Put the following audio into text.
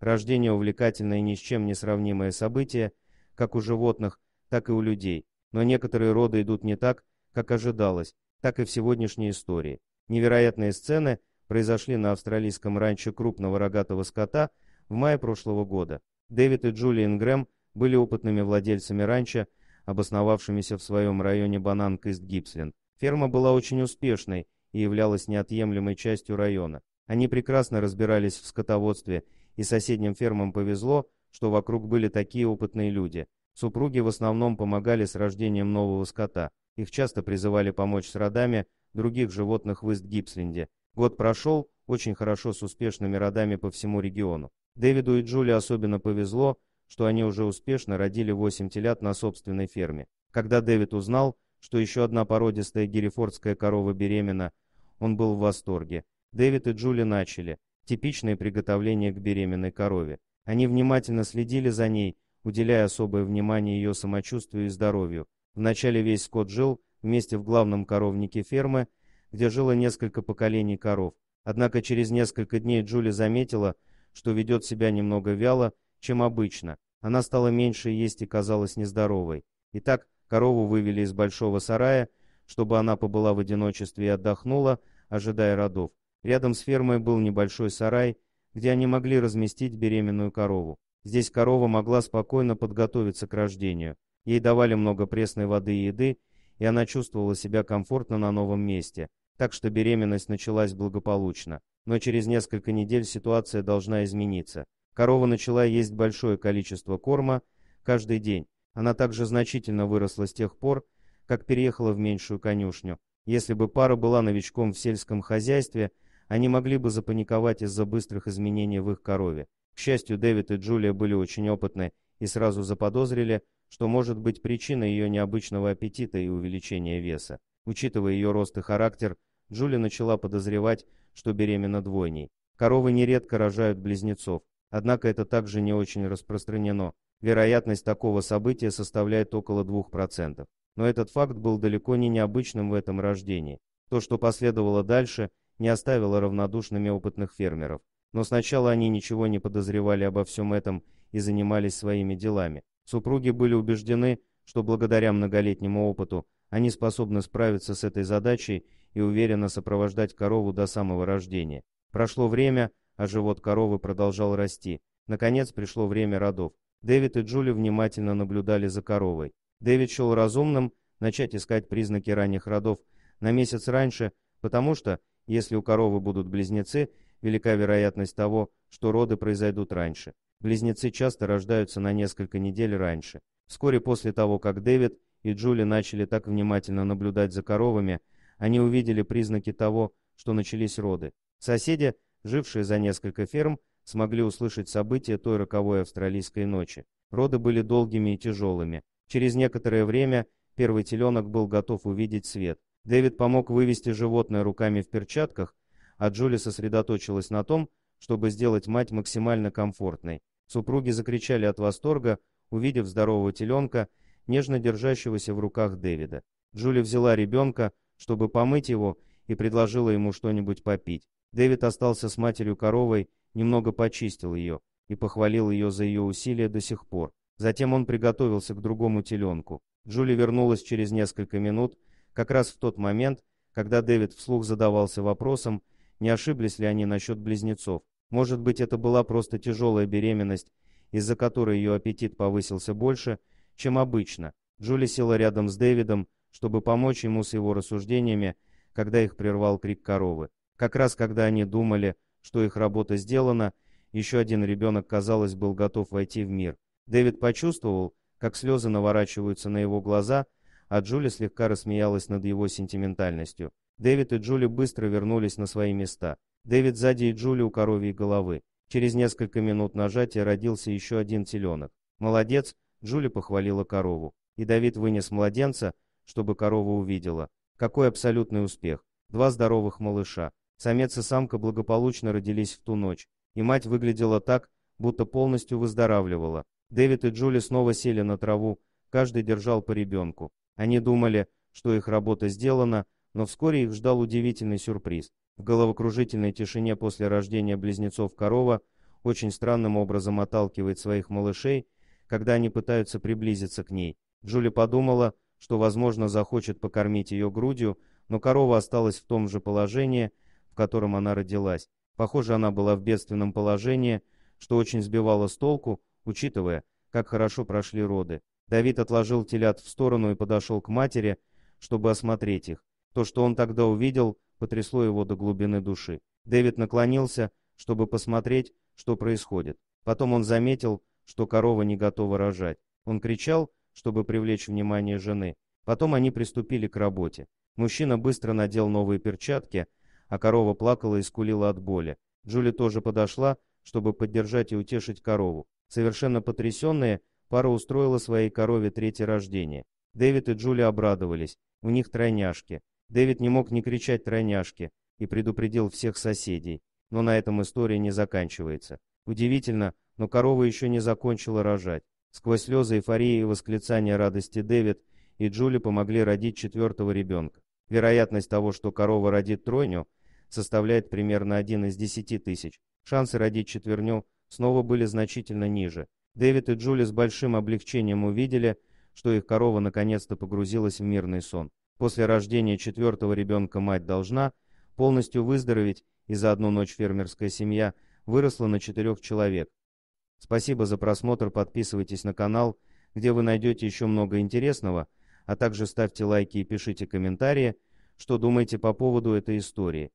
Рождение – увлекательное и ни с чем не сравнимое событие, как у животных, так и у людей. Но некоторые роды идут не так, как ожидалось, так и в сегодняшней истории. Невероятные сцены произошли на австралийском ранчо крупного рогатого скота в мае прошлого года. Дэвид и Джулиан Грэм были опытными владельцами ранчо, обосновавшимися в своем районе банан кист гипсленд Ферма была очень успешной и являлась неотъемлемой частью района. Они прекрасно разбирались в скотоводстве и соседним фермам повезло, что вокруг были такие опытные люди. Супруги в основном помогали с рождением нового скота. Их часто призывали помочь с родами других животных в Ист-Гипсленде. Год прошел очень хорошо с успешными родами по всему региону. Дэвиду и Джули особенно повезло, что они уже успешно родили 8 телят на собственной ферме. Когда Дэвид узнал, что еще одна породистая герефордская корова беременна, он был в восторге. Дэвид и Джули начали – типичное приготовление к беременной корове. Они внимательно следили за ней, уделяя особое внимание ее самочувствию и здоровью. Вначале весь скот жил вместе в главном коровнике фермы, где жило несколько поколений коров. Однако через несколько дней Джули заметила, что ведет себя немного вяло, чем обычно. Она стала меньше есть и казалась нездоровой. Итак, корову вывели из большого сарая, чтобы она побыла в одиночестве и отдохнула, ожидая родов. Рядом с фермой был небольшой сарай, где они могли разместить беременную корову. Здесь корова могла спокойно подготовиться к рождению. Ей давали много пресной воды и еды, и она чувствовала себя комфортно на новом месте, так что беременность началась благополучно. Но через несколько недель ситуация должна измениться. Корова начала есть большое количество корма каждый день. Она также значительно выросла с тех пор, как переехала в меньшую конюшню. Если бы пара была новичком в сельском хозяйстве – они могли бы запаниковать из-за быстрых изменений в их корове. К счастью, Дэвид и Джулия были очень опытны и сразу заподозрили, что может быть причиной ее необычного аппетита и увеличения веса. Учитывая ее рост и характер, Джулия начала подозревать, что беременна двойней. Коровы нередко рожают близнецов, однако это также не очень распространено. Вероятность такого события составляет около 2%. Но этот факт был далеко не необычным в этом рождении. То, что последовало дальше, не оставила равнодушными опытных фермеров. Но сначала они ничего не подозревали обо всем этом и занимались своими делами. Супруги были убеждены, что благодаря многолетнему опыту они способны справиться с этой задачей и уверенно сопровождать корову до самого рождения. Прошло время, а живот коровы продолжал расти. Наконец пришло время родов. Дэвид и Джули внимательно наблюдали за коровой. Дэвид счел разумным начать искать признаки ранних родов на месяц раньше, потому что, если у коровы будут близнецы, велика вероятность того, что роды произойдут раньше. Близнецы часто рождаются на несколько недель раньше. Вскоре после того, как Дэвид и Джули начали так внимательно наблюдать за коровами, они увидели признаки того, что начались роды. Соседи, жившие за несколько ферм, смогли услышать события той роковой австралийской ночи. Роды были долгими и тяжелыми. Через некоторое время первый теленок был готов увидеть свет. Дэвид помог вывести животное руками в перчатках, а Джули сосредоточилась на том, чтобы сделать мать максимально комфортной. Супруги закричали от восторга, увидев здорового теленка, нежно держащегося в руках Дэвида. Джули взяла ребенка, чтобы помыть его, и предложила ему что-нибудь попить. Дэвид остался с матерью-коровой, немного почистил ее и похвалил ее за ее усилия до сих пор. Затем он приготовился к другому теленку. Джули вернулась через несколько минут как раз в тот момент, когда Дэвид вслух задавался вопросом, не ошиблись ли они насчет близнецов. Может быть, это была просто тяжелая беременность, из-за которой ее аппетит повысился больше, чем обычно. Джули села рядом с Дэвидом, чтобы помочь ему с его рассуждениями, когда их прервал крик коровы. Как раз когда они думали, что их работа сделана, еще один ребенок, казалось, был готов войти в мир. Дэвид почувствовал, как слезы наворачиваются на его глаза, а Джули слегка рассмеялась над его сентиментальностью. Дэвид и Джули быстро вернулись на свои места. Дэвид сзади и Джули у коровьей головы. Через несколько минут нажатия родился еще один теленок. «Молодец!» — Джули похвалила корову. И Давид вынес младенца, чтобы корова увидела. Какой абсолютный успех! Два здоровых малыша. Самец и самка благополучно родились в ту ночь. И мать выглядела так, будто полностью выздоравливала. Дэвид и Джули снова сели на траву, каждый держал по ребенку. Они думали, что их работа сделана, но вскоре их ждал удивительный сюрприз. В головокружительной тишине после рождения близнецов корова очень странным образом отталкивает своих малышей, когда они пытаются приблизиться к ней. Джули подумала, что, возможно, захочет покормить ее грудью, но корова осталась в том же положении, в котором она родилась. Похоже, она была в бедственном положении, что очень сбивало с толку, учитывая, как хорошо прошли роды. Давид отложил телят в сторону и подошел к матери, чтобы осмотреть их. То, что он тогда увидел, потрясло его до глубины души. Дэвид наклонился, чтобы посмотреть, что происходит. Потом он заметил, что корова не готова рожать. Он кричал, чтобы привлечь внимание жены. Потом они приступили к работе. Мужчина быстро надел новые перчатки, а корова плакала и скулила от боли. Джули тоже подошла, чтобы поддержать и утешить корову. Совершенно потрясенные, Пара устроила своей корове третье рождение. Дэвид и Джули обрадовались. У них тройняшки. Дэвид не мог не кричать тройняшки и предупредил всех соседей. Но на этом история не заканчивается. Удивительно, но корова еще не закончила рожать. Сквозь слезы эйфории и восклицания радости Дэвид и Джули помогли родить четвертого ребенка. Вероятность того, что корова родит тройню, составляет примерно один из десяти тысяч. Шансы родить четверню снова были значительно ниже. Дэвид и Джули с большим облегчением увидели, что их корова наконец-то погрузилась в мирный сон. После рождения четвертого ребенка мать должна полностью выздороветь, и за одну ночь фермерская семья выросла на четырех человек. Спасибо за просмотр, подписывайтесь на канал, где вы найдете еще много интересного, а также ставьте лайки и пишите комментарии, что думаете по поводу этой истории.